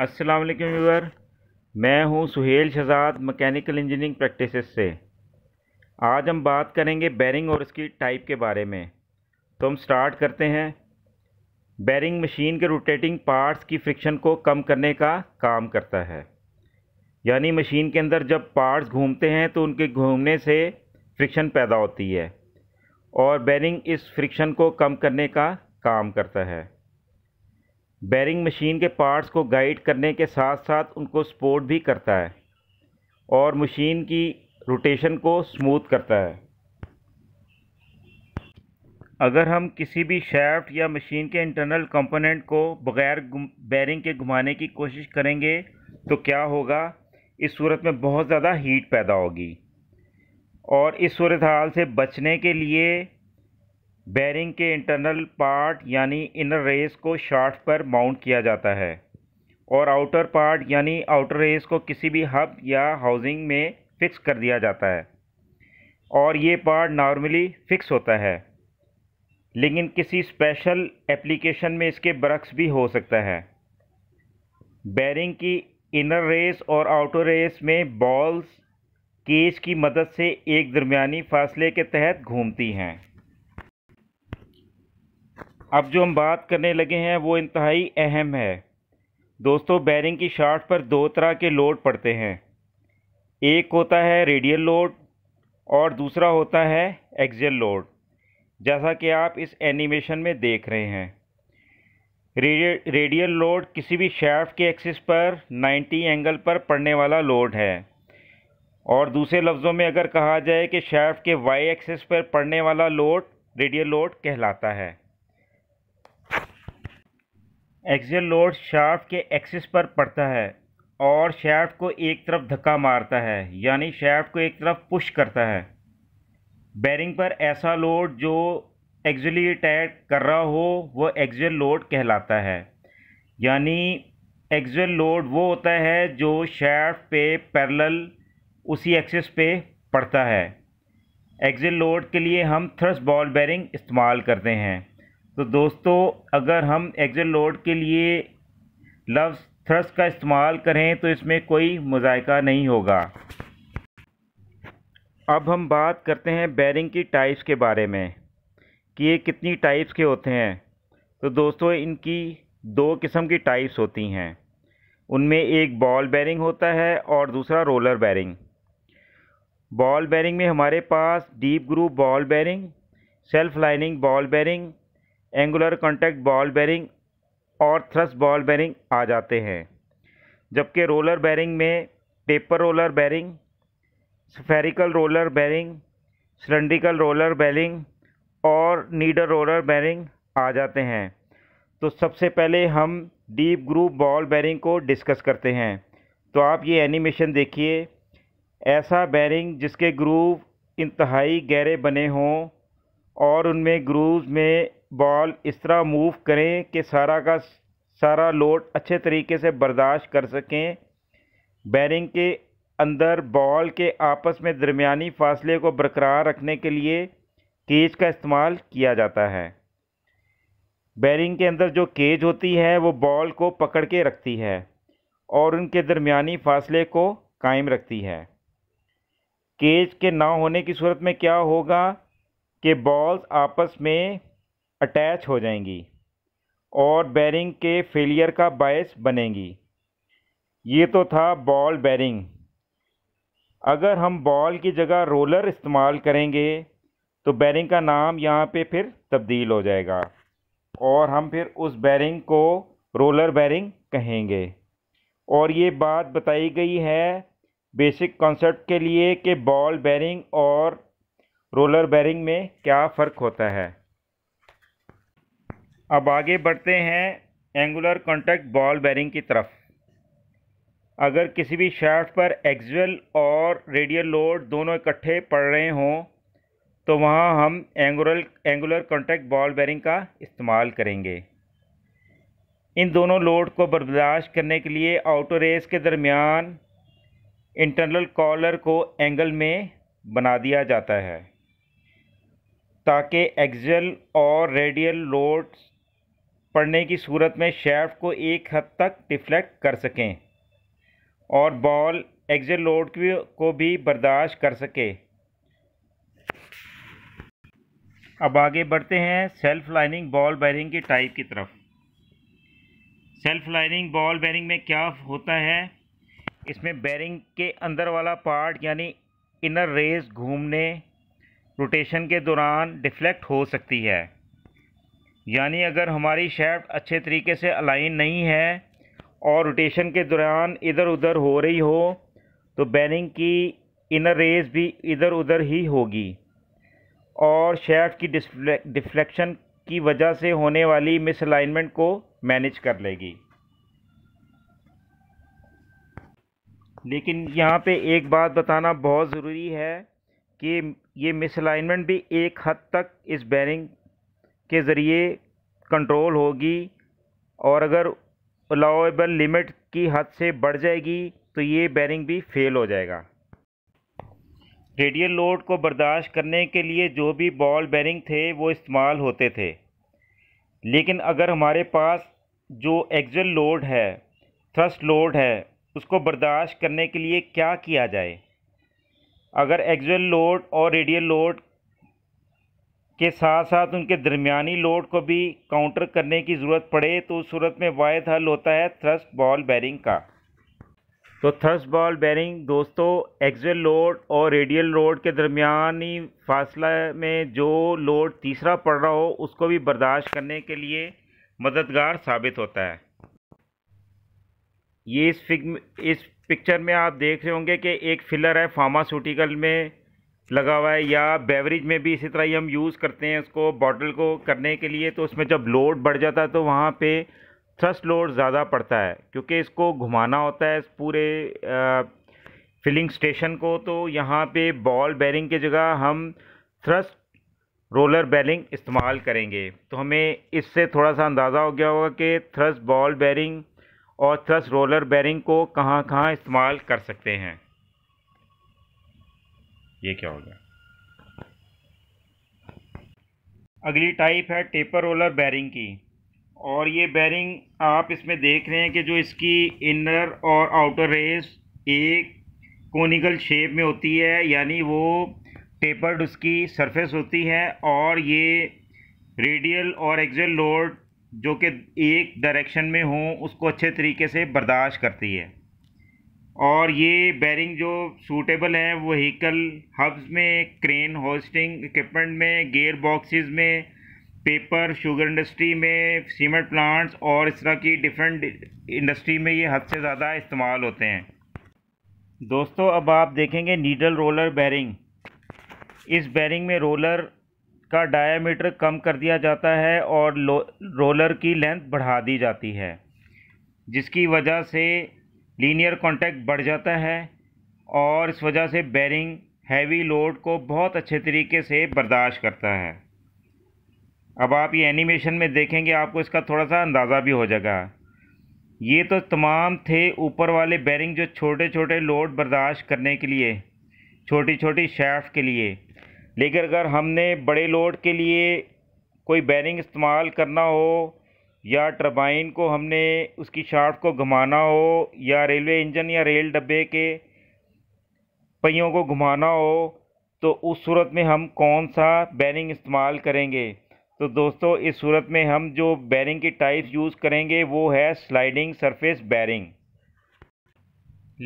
अस्सलाम वालेकुम व्यूअर मैं हूं Suhail Shahzad mechanical engineering practices से आज हम बात करेंगे बैरिंग और इसकी टाइप के बारे में तो हम स्टार्ट करते हैं बैरिंग मशीन के रोटेटिंग पार्ट्स की फ्रिक्शन को कम करने का काम करता है यानी मशीन के अंदर जब पार्ट्स घूमते हैं तो उनके घूमने से फ्रिक्शन पैदा होती है और बैरिंग इस फ्रिक्शन को कम करने का काम करता है बैरिंग मशीन के पार्ट्स को गाइड करने के साथ साथ उनको सपोर्ट भी करता है और मशीन की रोटेशन को स्मूथ करता है अगर हम किसी भी शैफ्ट या मशीन के इंटरनल कंपोनेंट को बगैर बैरिंग के घुमाने की कोशिश करेंगे तो क्या होगा इस सूरत में बहुत ज़्यादा हीट पैदा होगी और इस सूरत हाल से बचने के लिए बैरिंग के इंटरनल पार्ट यानी इनर रेस को शार्ट पर माउंट किया जाता है और आउटर पार्ट यानी आउटर रेस को किसी भी हब या हाउसिंग में फिक्स कर दिया जाता है और ये पार्ट नॉर्मली फिक्स होता है लेकिन किसी स्पेशल एप्लीकेशन में इसके बरक्स भी हो सकता है बैरिंग की इनर रेस और आउटर रेस में बॉल्स केज की मदद से एक दरमिया फासले के तहत घूमती हैं अब जो हम बात करने लगे हैं वो इंतहाई अहम है दोस्तों बैरिंग की शार्ट पर दो तरह के लोड पड़ते हैं एक होता है रेडियल लोड और दूसरा होता है एक्जल लोड जैसा कि आप इस एनिमेशन में देख रहे हैं रेडियल लोड किसी भी शाफ्ट के एक्सिस पर 90 एंगल पर पड़ने वाला लोड है और दूसरे लफ्ज़ों में अगर कहा जाए कि शाफ्ट के वाई एक्सिस पर पड़ने वाला लोड रेडियल लोड कहलाता है एक्सियल लोड शाफ्ट के एक्सिस पर पड़ता है और शाफ्ट को एक तरफ धक्का मारता है यानी शाफ्ट को एक तरफ पुश करता है बैरिंग पर ऐसा लोड जो एक्जली अटैक कर रहा हो वो एक्जल लोड कहलाता है यानी एक्जल लोड वो होता है जो शाफ्ट पे पैरेलल उसी एक्सिस पे पड़ता है एक्जल लोड के लिए हम थ्रस्ट बॉल बैरिंग इस्तेमाल करते हैं तो दोस्तों अगर हम एक्जल लोड के लिए लफ्स थ्रस्ट का इस्तेमाल करें तो इसमें कोई मजायका नहीं होगा अब हम बात करते हैं बैरिंग की टाइप्स के बारे में कि ये कितनी टाइप्स के होते हैं तो दोस्तों इनकी दो किस्म की टाइप्स होती हैं उनमें एक बॉल बैरिंग होता है और दूसरा रोलर बैरिंग बॉल बैरिंग में हमारे पास deep groove ball bearing self lining ball bearing angular contact ball bearing और थ्रस्ट बॉल बैरिंग आ जाते हैं जबकि रोलर बैरिंग में taper roller bearing spherical roller bearing cylindrical roller bearing और नीडर रोलर बैरिंग आ जाते हैं तो सबसे पहले हम डीप ग्रूप बॉल बैरिंग को डिस्कस करते हैं तो आप ये एनिमेशन देखिए ऐसा बैरिंग जिसके ग्रूव इंतहाई गहरे बने हों और उनमें ग्रूव में बॉल इस तरह मूव करें कि सारा का सारा लोड अच्छे तरीके से बर्दाश्त कर सकें बैरिंग के अंदर बॉल के आपस में दरमियानी फासले को बरकरार रखने के लिए केज का इस्तेमाल किया जाता है बैरिंग के अंदर जो केज होती है वो बॉल को पकड़ के रखती है और उनके दरमियानी फासले को कायम रखती है केज के ना होने की सूरत में क्या होगा कि बॉल्स आपस में अटैच हो जाएंगी और बैरिंग के फेलियर का बायस बनेंगी ये तो था बॉल बैरिंग अगर हम बॉल की जगह रोलर इस्तेमाल करेंगे तो बैरिंग का नाम यहाँ पे फिर तब्दील हो जाएगा और हम फिर उस बैरिंग को रोलर बैरिंग कहेंगे और ये बात बताई गई है बेसिक कॉन्सेप्ट के लिए कि बॉल बैरिंग और रोलर बैरिंग में क्या फ़र्क होता है अब आगे बढ़ते हैं एंगुलर कॉन्टैक्ट बॉल बैरिंग की तरफ अगर किसी भी शाफ्ट पर एक्जल और रेडियल लोड दोनों इकट्ठे पड़ रहे हों तो वहाँ हम angular angular contact ball bearing का इस्तेमाल करेंगे इन दोनों लोड को बर्दाश्त करने के लिए आउटर रेस के दरमियान इंटरनल कॉलर को एंगल में बना दिया जाता है ताकि एक्जल और रेडियल लोड्स पड़ने की सूरत में शेफ को एक हद तक डिफ्लेक्ट कर सकें और बॉल एक्जल लोड को भी बर्दाश्त कर सके अब आगे बढ़ते हैं सेल्फ लाइनिंग बॉल बैरिंग की टाइप की तरफ सेल्फ लाइनिंग बॉल बैरिंग में क्या होता है इसमें बैरिंग के अंदर वाला पार्ट यानी इनर रेस घूमने रोटेशन के दौरान डिफ्लेक्ट हो सकती है यानी अगर हमारी शेफ्ट अच्छे तरीके से अलाइन नहीं है और रोटेशन के दौरान इधर उधर हो रही हो तो बैरिंग की इनर रेज भी इधर उधर ही होगी और शेफ्ट की डिफ्लेक्शन की वजह से होने वाली मिसअलाइनमेंट को मैनेज कर लेगी लेकिन यहाँ पे एक बात बताना बहुत ज़रूरी है कि ये मिसअलाइनमेंट भी एक हद तक इस बैरिंग के ज़रिए कंट्रोल होगी और अगर अलाउेबल लिमिट की हद से बढ़ जाएगी तो ये बैरिंग भी फेल हो जाएगा रेडियल लोड को बर्दाश्त करने के लिए जो भी बॉल बैरिंग थे वो इस्तेमाल होते थे लेकिन अगर हमारे पास जो एक्जल लोड है थ्रस्ट लोड है उसको बर्दाश्त करने के लिए क्या किया जाए अगर एक्जल लोड और रेडियल लोड के साथ साथ उनके दरमियानी लोड को भी काउंटर करने की ज़रूरत पड़े तो उस सूरत में वायद हल होता है थ्रस्ट बॉल बैरिंग का तो थ्रस्ट बॉल बैरिंग दोस्तों एक्जल लोड और रेडियल लोड के दरमियानी फासला में जो लोड तीसरा पड़ रहा हो उसको भी बर्दाश्त करने के लिए मददगार साबित होता है ये इस फिग इस पिक्चर में आप देख रहे होंगे कि एक फिलर है फार्मास्यूटिकल में लगा हुआ है या बेवरेज में भी इसी तरह ही हम यूज़ करते हैं इसको बॉटल को करने के लिए तो उसमें जब लोड बढ़ जाता है तो वहाँ पे थ्रस्ट लोड ज़्यादा पड़ता है क्योंकि इसको घुमाना होता है इस पूरे आ, फिलिंग स्टेशन को तो यहाँ पे बॉल बैरिंग की जगह हम थ्रस्ट रोलर बैरिंग इस्तेमाल करेंगे तो हमें इससे थोड़ा सा अंदाज़ा हो गया होगा कि थ्रस्ट बॉल बैरिंग और थ्रस्ट रोलर बैरिंग को कहाँ कहाँ इस्तेमाल कर सकते हैं ये क्या हो गया अगली टाइप है टेपर रोलर बैरिंग की और ये बैरिंग आप इसमें देख रहे हैं कि जो इसकी इनर और आउटर रेस एक कोनिकल शेप में होती है यानी वो टेपर्ड उसकी सरफेस होती है और ये रेडियल और एक्जल लोड जो कि एक डायरेक्शन में हों उसको अच्छे तरीके से बर्दाश्त करती है और ये बैरिंग जो सूटेबल है वो व्हीकल हब्स में क्रेन होस्टिंग इक्विपमेंट में गेयर बॉक्सेस में पेपर शुगर इंडस्ट्री में सीमेंट प्लांट्स और इस तरह की डिफरेंट इंडस्ट्री में ये हद से ज़्यादा इस्तेमाल होते हैं दोस्तों अब आप देखेंगे नीडल रोलर बैरिंग इस बैरिंग में रोलर का डायामीटर कम कर दिया जाता है और रोलर की लेंथ बढ़ा दी जाती है जिसकी वजह से लीनियर कांटेक्ट बढ़ जाता है और इस वजह से बैरिंग हैवी लोड को बहुत अच्छे तरीके से बर्दाश्त करता है अब आप ये एनिमेशन में देखेंगे आपको इसका थोड़ा सा अंदाज़ा भी हो जाएगा ये तो तमाम थे ऊपर वाले बैरिंग जो छोटे छोटे लोड बर्दाश्त करने के लिए छोटी छोटी शैफ़ के लिए लेकिन अगर हमने बड़े लोड के लिए कोई बैरिंग इस्तेमाल करना हो या टरबाइन को हमने उसकी शाफ्ट को घुमाना हो या रेलवे इंजन या रेल डब्बे के पहियों को घुमाना हो तो उस सूरत में हम कौन सा बैरिंग इस्तेमाल करेंगे तो दोस्तों इस सूरत में हम जो बैरिंग की टाइप यूज़ करेंगे वो है स्लाइडिंग सरफेस बैरिंग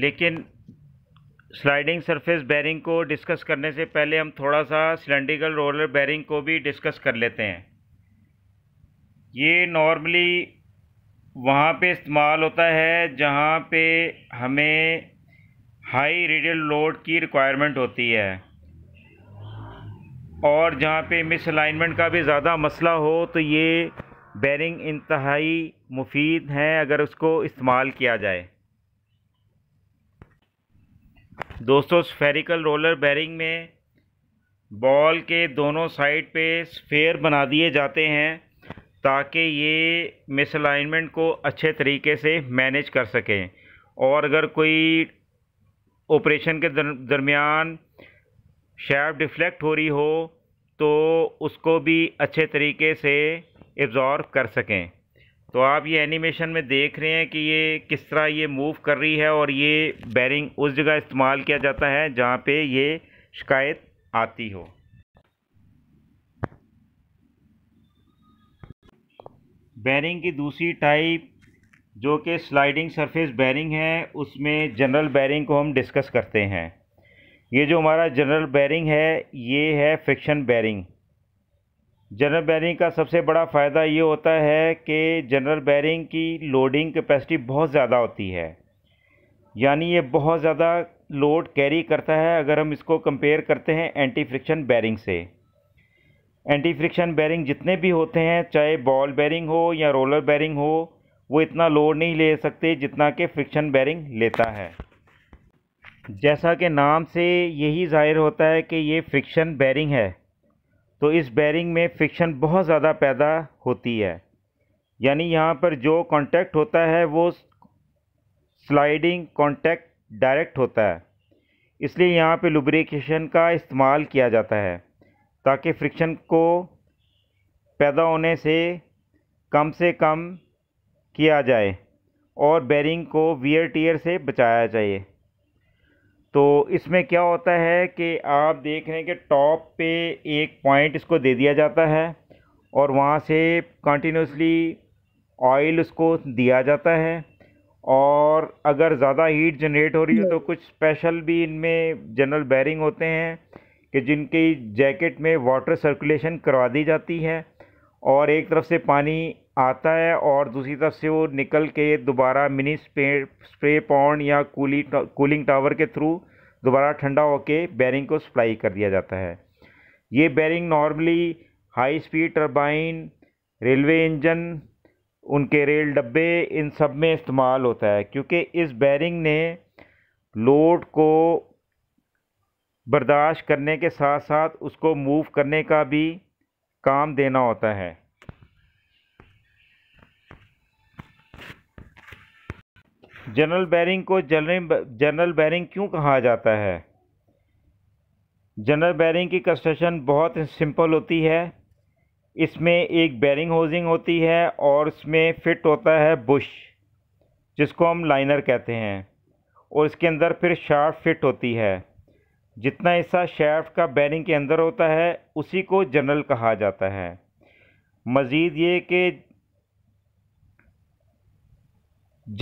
लेकिन स्लाइडिंग सरफेस बैरिंग को डिस्कस करने से पहले हम थोड़ा सा सिलेंड्रिकल रोलर बैरिंग को भी डिस्कस कर लेते हैं ये नॉर्मली वहाँ पे इस्तेमाल होता है जहाँ पे हमें हाई रेडियल लोड की रिक्वायरमेंट होती है और जहाँ पे मिस अलाइनमेंट का भी ज़्यादा मसला हो तो ये बैरिंग इंतहाई मुफीद हैं अगर उसको इस्तेमाल किया जाए दोस्तों स्फेरिकल रोलर बैरिंग में बॉल के दोनों साइड पे स्फेयर बना दिए जाते हैं ताकि ये मिसलाइनमेंट को अच्छे तरीके से मैनेज कर सकें और अगर कोई ऑपरेशन के दरमियान शैफ डिफ्लेक्ट हो रही हो तो उसको भी अच्छे तरीके से एब्ज़ॉर्व कर सकें तो आप ये एनिमेशन में देख रहे हैं कि ये किस तरह ये मूव कर रही है और ये बैरिंग उस जगह इस्तेमाल किया जाता है जहाँ पे ये शिकायत आती हो बैरिंग की दूसरी टाइप जो कि स्लाइडिंग सरफेस बैरिंग है उसमें जनरल बैरिंग को हम डिस्कस करते हैं ये जो हमारा जनरल बैरिंग है ये है फ्रिक्शन बैरिंग जनरल बैरिंग का सबसे बड़ा फ़ायदा ये होता है कि जनरल बैरिंग की लोडिंग कैपेसिटी बहुत ज़्यादा होती है यानी ये बहुत ज़्यादा लोड कैरी करता है अगर हम इसको कंपेयर करते हैं एंटी फ्रिक्शन बैरिंग से एंटी फ्रिक्शन बैरिंग जितने भी होते हैं चाहे बॉल बैरिंग हो या रोलर बैरिंग हो वो इतना लोड नहीं ले सकते जितना कि फ्रिक्शन बैरिंग लेता है जैसा कि नाम से यही जाहिर होता है कि ये फ्रिक्शन बैरिंग है तो इस बैरिंग में फ्रिक्शन बहुत ज़्यादा पैदा होती है यानी यहाँ पर जो कांटेक्ट होता है वो स्लाइडिंग कांटेक्ट डायरेक्ट होता है इसलिए यहाँ पे लुब्रिकेशन का इस्तेमाल किया जाता है ताकि फ्रिक्शन को पैदा होने से कम से कम किया जाए और बेरिंग को वियर टीयर से बचाया जाए तो इसमें क्या होता है कि आप देख रहे हैं कि टॉप पे एक पॉइंट इसको दे दिया जाता है और वहाँ से कंटिन्यूसली ऑयल उसको दिया जाता है और अगर ज़्यादा हीट जनरेट हो रही हो तो कुछ स्पेशल भी इनमें जनरल बैरिंग होते हैं कि जिनकी जैकेट में वाटर सर्कुलेशन करवा दी जाती है और एक तरफ से पानी आता है और दूसरी तरफ से वो निकल के दोबारा मिनी स्प्रे स्प्रे पॉन्ड या कूली कूलिंग टावर के थ्रू दोबारा ठंडा होके बैरिंग को सप्लाई कर दिया जाता है ये bearing normally high speed turbine railway engine उनके रेल डब्बे इन सब में इस्तेमाल होता है क्योंकि इस बैरिंग ने लोड को बर्दाश्त करने के साथ साथ उसको मूव करने का भी काम देना होता है जनरल बैरिंग को जनरल जनरल बैरिंग क्यों कहा जाता है जनरल बैरिंग की कंस्ट्रक्शन बहुत सिंपल होती है इसमें एक बैरिंग होजिंग होती है और इसमें फिट होता है बुश जिसको हम लाइनर कहते हैं और इसके अंदर फिर शार्प फिट होती है जितना हिस्सा शाफ्ट का बैरिंग के अंदर होता है उसी को जनरल कहा जाता है मज़ीद ये कि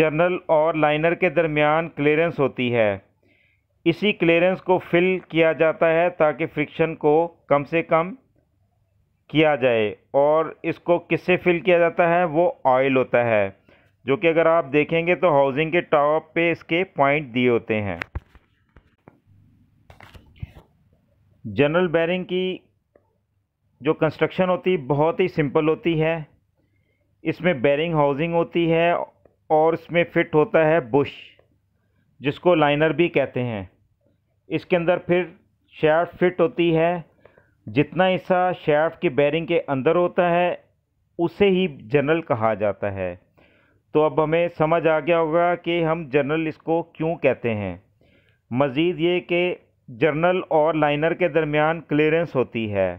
जनरल और लाइनर के दरमियान क्लियरेंस होती है इसी क्लियरेंस को फिल किया जाता है ताकि फ्रिक्शन को कम से कम किया जाए और इसको किससे फिल किया जाता है वो ऑयल होता है जो कि अगर आप देखेंगे तो हाउसिंग के टॉप पे इसके पॉइंट दिए होते हैं जनरल बैरिंग की जो कंस्ट्रक्शन होती है बहुत ही सिंपल होती है इसमें बैरिंग हाउसिंग होती है और इसमें फिट होता है बुश जिसको लाइनर भी कहते हैं इसके अंदर फिर शेफ फिट होती है जितना हिस्सा शेफ की बैरिंग के अंदर होता है उसे ही जनरल कहा जाता है तो अब हमें समझ आ गया होगा कि हम जनरल इसको क्यों कहते हैं मज़ीद ये कि जर्नल और लाइनर के दरमियान क्लियरेंस होती है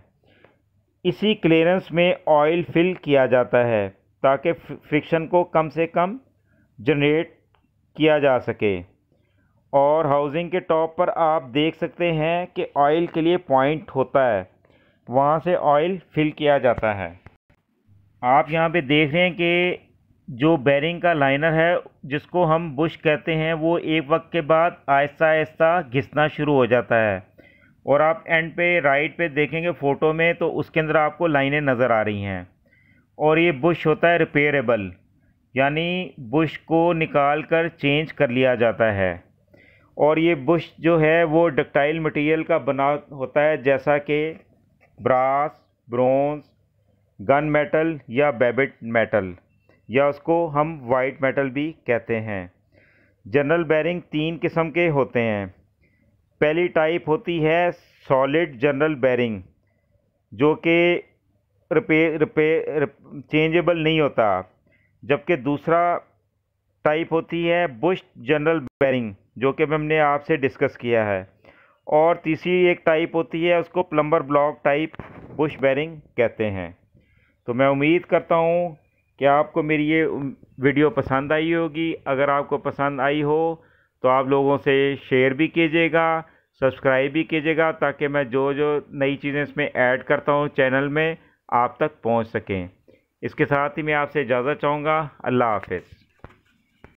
इसी क्लियरेंस में ऑयल फिल किया जाता है ताकि फ्रिक्शन को कम से कम जनरेट किया जा सके और हाउसिंग के टॉप पर आप देख सकते हैं कि ऑयल के लिए पॉइंट होता है वहाँ से ऑयल फिल किया जाता है आप यहाँ पे देख रहे हैं कि जो बैरिंग का लाइनर है जिसको हम बुश कहते हैं वो एक वक्त के बाद आहिस्ता आहिस्ता घिसना शुरू हो जाता है और आप एंड पे राइट पे देखेंगे फ़ोटो में तो उसके अंदर आपको लाइनें नज़र आ रही हैं और ये बुश होता है रिपेयरेबल यानी बुश को निकाल कर चेंज कर लिया जाता है और ये बुश जो है वो डक्टाइल मटेरियल का बना होता है जैसा कि ब्रास ब्रोंज गन मेटल या बेबिट मेटल या उसको हम वाइट मेटल भी कहते हैं जनरल बैरिंग तीन किस्म के होते हैं पहली टाइप होती है सॉलिड जनरल बैरिंग जो कि रिपे, रिपे, चेंजेबल नहीं होता जबकि दूसरा टाइप होती है बुश जनरल बैरिंग जो कि हमने आपसे डिस्कस किया है और तीसरी एक टाइप होती है उसको plummer block type bush bearing कहते हैं तो मैं उम्मीद करता हूँ क्या आपको मेरी ये वीडियो पसंद आई होगी अगर आपको पसंद आई हो तो आप लोगों से शेयर भी कीजिएगा सब्सक्राइब भी कीजिएगा ताकि मैं जो जो नई चीज़ें इसमें ऐड करता हूँ चैनल में आप तक पहुँच सकें इसके साथ ही मैं आपसे इजाज़त चाहूँगा अल्लाह हाफिज़